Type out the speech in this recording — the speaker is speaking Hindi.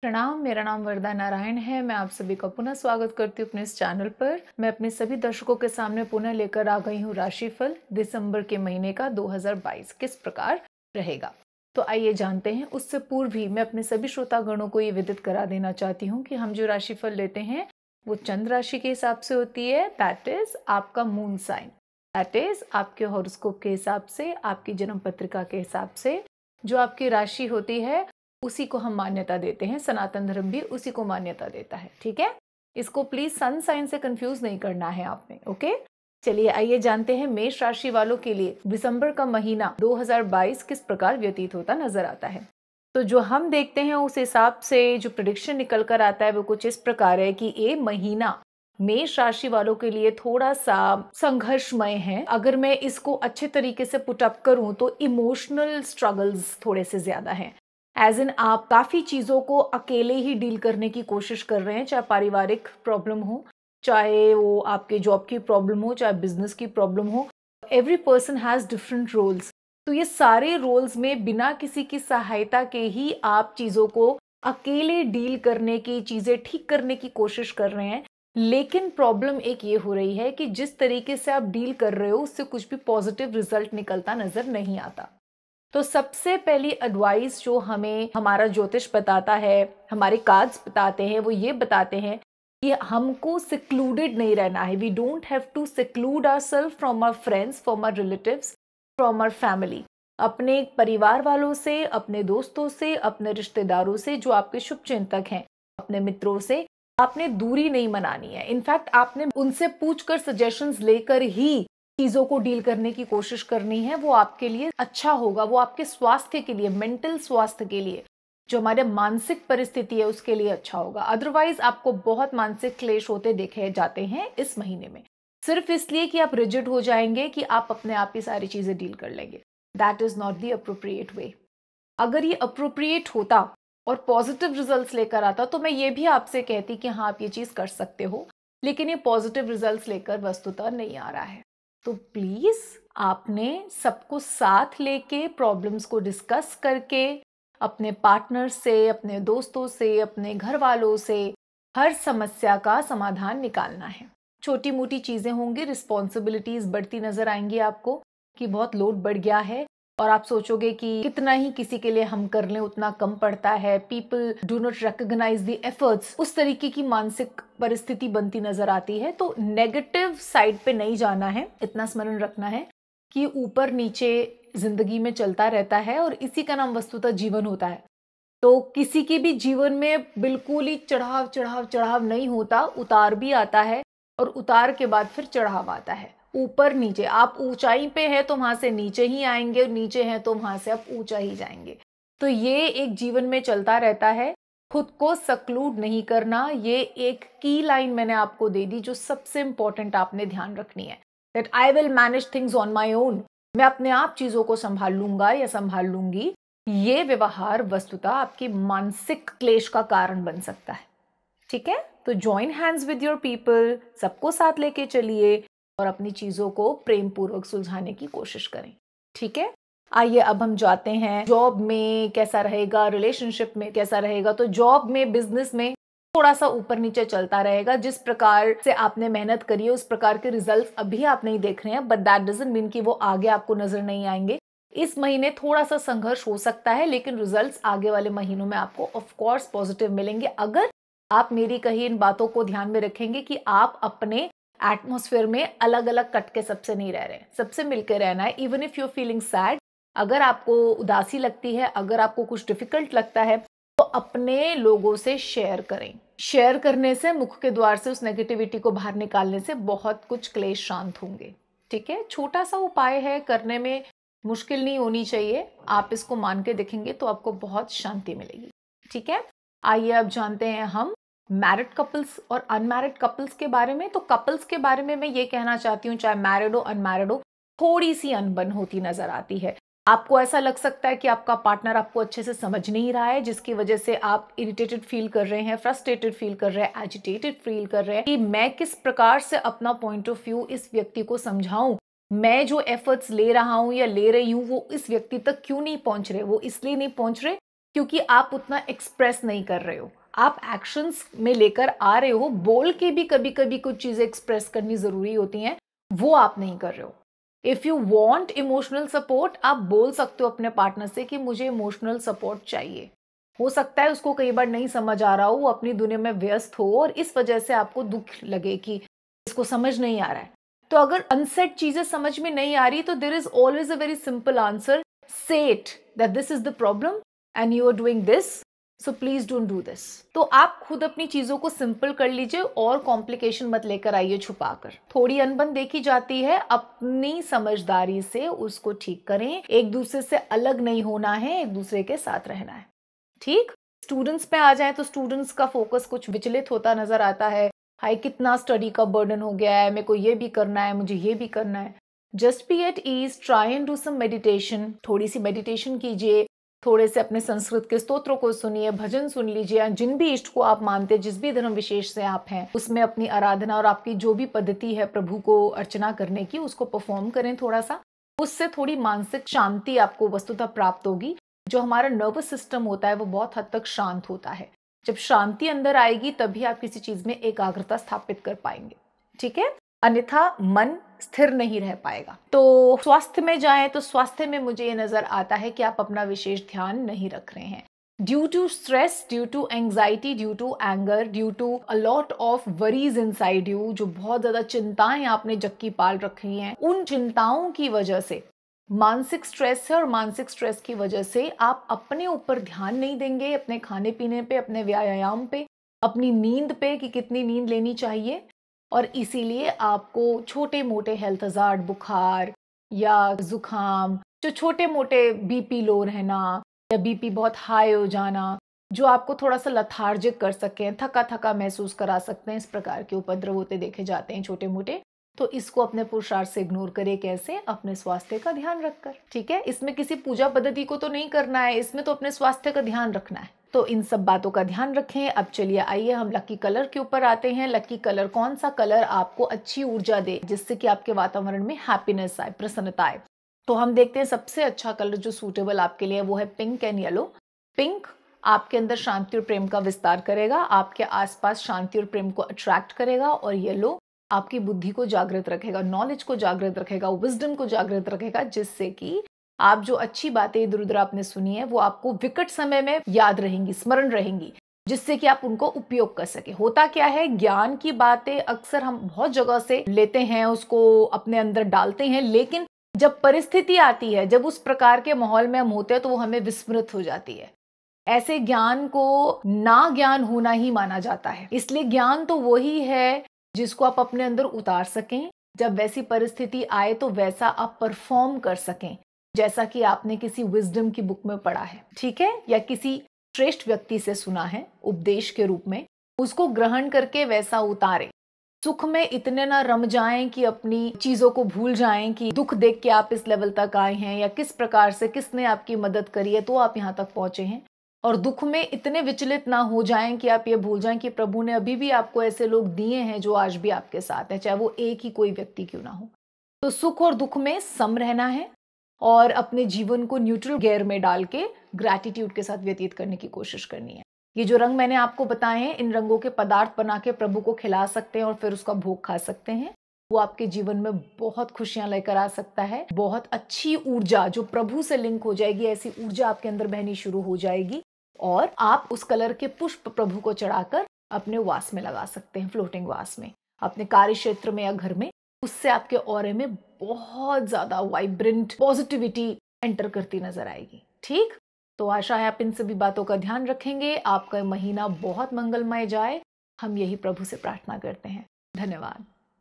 प्रणाम मेरा नाम वरदा नारायण है मैं आप सभी का पुनः स्वागत करती हूँ अपने इस चैनल पर मैं अपने सभी दर्शकों के सामने पुनः लेकर आ गई हूँ राशिफल दिसंबर के महीने का 2022 किस प्रकार रहेगा तो आइए जानते हैं उससे पूर्व ही मैं अपने सभी श्रोतागणों को ये विदित करा देना चाहती हूँ कि हम जो राशिफल लेते हैं वो चंद्र राशि के हिसाब से होती है दैट इज आपका मून साइन दैट इज आपके हॉरोस्कोप के हिसाब से आपकी जन्म पत्रिका के हिसाब से जो आपकी राशि होती है उसी को हम मान्यता देते हैं सनातन धर्म भी उसी को मान्यता देता है ठीक है इसको प्लीज सन साइन से कंफ्यूज नहीं करना है आपने ओके चलिए आइए जानते हैं मेष राशि वालों के लिए दिसंबर का महीना 2022 किस प्रकार व्यतीत होता नजर आता है तो जो हम देखते हैं उस हिसाब से जो प्रडिक्शन निकल कर आता है वो कुछ इस प्रकार है कि ये महीना मेष राशि वालों के लिए थोड़ा सा संघर्षमय है अगर मैं इसको अच्छे तरीके से पुटअप करूं तो इमोशनल स्ट्रगल्स थोड़े से ज्यादा हैं एज इन आप काफ़ी चीज़ों को अकेले ही डील करने की कोशिश कर रहे हैं चाहे पारिवारिक प्रॉब्लम हो चाहे वो आपके जॉब की प्रॉब्लम हो चाहे बिजनेस की प्रॉब्लम हो every person has different roles तो ये सारे रोल्स में बिना किसी की सहायता के ही आप चीज़ों को अकेले डील करने की चीज़ें ठीक करने की कोशिश कर रहे हैं लेकिन प्रॉब्लम एक ये हो रही है कि जिस तरीके से आप डील कर रहे हो उससे कुछ भी पॉजिटिव रिजल्ट निकलता नज़र नहीं आता तो सबसे पहली एडवाइस जो हमें हमारा ज्योतिष बताता है हमारे कार्ड्स बताते हैं वो ये बताते हैं कि हमको सिक्लूडेड नहीं रहना है we don't have to seclude our self from our friends from our relatives from our family अपने परिवार वालों से अपने दोस्तों से अपने रिश्तेदारों से जो आपके शुभ चिंतक हैं अपने मित्रों से आपने दूरी नहीं मनानी है इनफैक्ट आपने उनसे पूछ कर सजेशंस लेकर ही चीज़ों को डील करने की कोशिश करनी है वो आपके लिए अच्छा होगा वो आपके स्वास्थ्य के लिए मेंटल स्वास्थ्य के लिए जो हमारे मानसिक परिस्थिति है उसके लिए अच्छा होगा अदरवाइज आपको बहुत मानसिक क्लेश होते देखे जाते हैं इस महीने में सिर्फ इसलिए कि आप रिजिड हो जाएंगे कि आप अपने आप ही सारी चीज़ें डील कर लेंगे that is not the appropriate way अगर ये अप्रोप्रिएट होता और पॉजिटिव रिजल्ट लेकर आता तो मैं ये भी आपसे कहती कि हाँ आप ये चीज़ कर सकते हो लेकिन ये पॉजिटिव रिजल्ट लेकर वस्तुतः नहीं आ रहा है तो प्लीज़ आपने सबको साथ लेके प्रॉब्लम्स को डिस्कस करके अपने पार्टनर से अपने दोस्तों से अपने घर वालों से हर समस्या का समाधान निकालना है छोटी मोटी चीज़ें होंगी रिस्पॉन्सिबिलिटीज़ बढ़ती नज़र आएंगी आपको कि बहुत लोड बढ़ गया है और आप सोचोगे कि कितना ही किसी के लिए हम कर लें उतना कम पड़ता है people do not recognise the efforts उस तरीके की मानसिक परिस्थिति बनती नजर आती है तो नेगेटिव साइड पे नहीं जाना है इतना स्मरण रखना है कि ऊपर नीचे जिंदगी में चलता रहता है और इसी का नाम वस्तुतः जीवन होता है तो किसी के भी जीवन में बिल्कुल ही चढ़ाव चढ़ाव चढ़ाव नहीं होता उतार भी आता है और उतार के बाद फिर चढ़ाव आता है ऊपर नीचे आप ऊंचाई पे हैं तो वहां से नीचे ही आएंगे और नीचे हैं तो वहां से आप ऊंचा ही जाएंगे तो ये एक जीवन में चलता रहता है खुद को सक्लूड नहीं करना ये एक की लाइन मैंने आपको दे दी जो सबसे इंपॉर्टेंट आपने ध्यान रखनी है that I will manage things on my own मैं अपने आप चीज़ों को संभाल लूंगा या संभाल लूंगी ये व्यवहार वस्तुतः आपकी मानसिक क्लेश का कारण बन सकता है ठीक है तो join hands with your people सबको साथ लेके चलिए और अपनी चीज़ों को प्रेम पूर्वक सुलझाने की कोशिश करें ठीक है आइए अब हम जाते हैं जॉब में कैसा रहेगा रिलेशनशिप में कैसा रहेगा तो जॉब में बिजनेस में थोड़ा सा ऊपर नीचे चलता रहेगा जिस प्रकार से आपने मेहनत करी है उस प्रकार के रिजल्ट अभी आप नहीं देख रहे हैं बट दैट डजेंट मीन कि वो आगे आपको नजर नहीं आएंगे इस महीने थोड़ा सा संघर्ष हो सकता है लेकिन रिजल्ट्स आगे वाले महीनों में आपको ऑफकोर्स पॉजिटिव मिलेंगे अगर आप मेरी कही इन बातों को ध्यान में रखेंगे कि आप अपने एटमोसफेयर में अलग अलग कट के सबसे नहीं रह रहे सबसे मिलकर रहना है even if you feeling sad अगर आपको उदासी लगती है अगर आपको कुछ डिफिकल्ट लगता है तो अपने लोगों से शेयर करें शेयर करने से मुख के द्वार से उस नेगेटिविटी को बाहर निकालने से बहुत कुछ क्लेश शांत होंगे ठीक है छोटा सा उपाय है करने में मुश्किल नहीं होनी चाहिए आप इसको मान के देखेंगे तो आपको बहुत शांति मिलेगी ठीक है आइए अब जानते हैं हम मैरिड कपल्स और अनमैरिड कपल्स के बारे में तो कपल्स के बारे में मैं ये कहना चाहती हूँ चाहे मैरिड हो अनमैरिड हो थोड़ी सी अनबन होती नजर आती है आपको ऐसा लग सकता है कि आपका पार्टनर आपको अच्छे से समझ नहीं रहा है जिसकी वजह से आप इरिटेटेड फील कर रहे हैं फ्रस्ट्रेटेड फील कर रहे हैं एजिटेटेड फील कर रहे हैं कि मैं किस प्रकार से अपना पॉइंट ऑफ व्यू इस व्यक्ति को समझाऊं मैं जो एफर्ट्स ले रहा हूं या ले रही हूं वो इस व्यक्ति तक क्यों नहीं पहुंच रहे वो इसलिए नहीं पहुंच रहे क्योंकि आप उतना एक्सप्रेस नहीं कर रहे हो आप एक्शंस में लेकर आ रहे हो बोल के भी कभी कभी कुछ चीज़ें एक्सप्रेस करनी ज़रूरी होती हैं वो आप नहीं कर रहे हो if you want emotional support आप बोल सकते हो अपने पार्टनर से कि मुझे इमोशनल सपोर्ट चाहिए हो सकता है उसको कई बार नहीं समझ आ रहा हो वो अपनी दुनिया में व्यस्त हो और इस वजह से आपको दुख लगे कि इसको समझ नहीं आ रहा है तो अगर अनसेट चीज़ें समझ में नहीं आ रही तो there is always a very simple answer set that this is the problem and you are doing this so please don't do this तो आप खुद अपनी चीजों को सिंपल कर लीजिए और कॉम्प्लिकेशन मत लेकर आइए छुपाकर थोड़ी अनबन देखी जाती है अपनी समझदारी से उसको ठीक करें एक दूसरे से अलग नहीं होना है एक दूसरे के साथ रहना है ठीक स्टूडेंट्स पे आ जाए तो स्टूडेंट्स का फोकस कुछ विचलित होता नजर आता है हाई कितना स्टडी का बर्डन हो गया है मेरे को ये भी करना है मुझे ये भी करना है just be at ease try and do some meditation थोड़ी सी मेडिटेशन कीजिए थोड़े से अपने संस्कृत के स्तोत्रों को सुनिए भजन सुन लीजिए या जिन भी इष्ट को आप मानते हैं जिस भी धर्म विशेष से आप हैं उसमें अपनी आराधना और आपकी जो भी पद्धति है प्रभु को अर्चना करने की उसको परफॉर्म करें थोड़ा सा उससे थोड़ी मानसिक शांति आपको वस्तुतः प्राप्त होगी जो हमारा नर्वस सिस्टम होता है वो बहुत हद तक शांत होता है जब शांति अंदर आएगी तभी आप किसी चीज़ में एकाग्रता स्थापित कर पाएंगे ठीक है अन्यथा मन स्थिर नहीं रह पाएगा तो स्वास्थ्य में जाए तो स्वास्थ्य में मुझे ये नज़र आता है कि आप अपना विशेष ध्यान नहीं रख रहे हैं due to stress due to anxiety due to anger due to a lot of worries inside you जो बहुत ज़्यादा चिंताएं आपने जक्की पाल रखी हैं उन चिंताओं की वजह से मानसिक स्ट्रेस है और मानसिक स्ट्रेस की वजह से आप अपने ऊपर ध्यान नहीं देंगे अपने खाने पीने पे अपने व्यायाम पे अपनी नींद पे कि कितनी नींद लेनी चाहिए और इसीलिए आपको छोटे मोटे हेल्थ हजार्ड बुखार या जुखाम जो छोटे मोटे बीपी लो रहना या बीपी बहुत हाई हो जाना जो आपको थोड़ा सा लथार्जिक कर सकते हैं थका थका महसूस करा सकते हैं इस प्रकार के उपद्रव होते देखे जाते हैं छोटे मोटे तो इसको अपने पुरुषार्थ से इग्नोर करें कैसे अपने स्वास्थ्य का ध्यान रखकर ठीक है इसमें किसी पूजा पद्धति को तो नहीं करना है इसमें तो अपने स्वास्थ्य का ध्यान रखना है तो इन सब बातों का ध्यान रखें अब चलिए आइए हम लकी कलर के ऊपर आते हैं लकी कलर कौन सा कलर आपको अच्छी ऊर्जा दे जिससे कि आपके वातावरण में हैप्पीनेस आए प्रसन्नता आए तो हम देखते हैं सबसे अच्छा कलर जो सूटेबल आपके लिए वो है पिंक एंड येलो पिंक आपके अंदर शांति और प्रेम का विस्तार करेगा आपके आसपास शांति और प्रेम को अट्रैक्ट करेगा और येलो आपकी बुद्धि को जागृत रखेगा नॉलेज को जागृत रखेगा विजडम को जागृत रखेगा जिससे कि आप जो अच्छी बातें इधर उधर आपने सुनी है वो आपको विकट समय में याद रहेंगी स्मरण रहेंगी जिससे कि आप उनको उपयोग कर सके होता क्या है ज्ञान की बातें अक्सर हम बहुत जगह से लेते हैं उसको अपने अंदर डालते हैं लेकिन जब परिस्थिति आती है जब उस प्रकार के माहौल में हम होते हैं तो वो हमें विस्मृत हो जाती है ऐसे ज्ञान को ना ज्ञान होना ही माना जाता है इसलिए ज्ञान तो वही है जिसको आप अपने अंदर उतार सकें जब वैसी परिस्थिति आए तो वैसा आप परफॉर्म कर सकें जैसा कि आपने किसी विजडम की बुक में पढ़ा है ठीक है या किसी श्रेष्ठ व्यक्ति से सुना है उपदेश के रूप में उसको ग्रहण करके वैसा उतारे सुख में इतने ना रम जाएं कि अपनी चीजों को भूल जाएं कि दुख देख के आप इस लेवल तक आए हैं या किस प्रकार से किसने आपकी मदद करी है तो आप यहाँ तक पहुंचे हैं और दुख में इतने विचलित ना हो जाएं कि आप ये भूल जाएं कि प्रभु ने अभी भी आपको ऐसे लोग दिए हैं जो आज भी आपके साथ हैं चाहे वो एक ही कोई व्यक्ति क्यों ना हो तो सुख और दुख में सम रहना है और अपने जीवन को न्यूट्रल गेयर में डाल के ग्रैटिट्यूड के साथ व्यतीत करने की कोशिश करनी है ये जो रंग मैंने आपको बताए हैं इन रंगों के पदार्थ बना के प्रभु को खिला सकते हैं और फिर उसका भोग खा सकते हैं वो आपके जीवन में बहुत खुशियां लेकर आ सकता है बहुत अच्छी ऊर्जा जो प्रभु से लिंक हो जाएगी ऐसी ऊर्जा आपके अंदर बहनी शुरू हो जाएगी और आप उस कलर के पुष्प प्रभु को चढ़ाकर अपने वास में लगा सकते हैं फ्लोटिंग वास में अपने कार्य क्षेत्र में या घर में उससे आपके और में बहुत ज़्यादा वाइब्रेंट पॉजिटिविटी एंटर करती नजर आएगी ठीक तो आशा है आप इन सभी बातों का ध्यान रखेंगे आपका महीना बहुत मंगलमय जाए हम यही प्रभु से प्रार्थना करते हैं धन्यवाद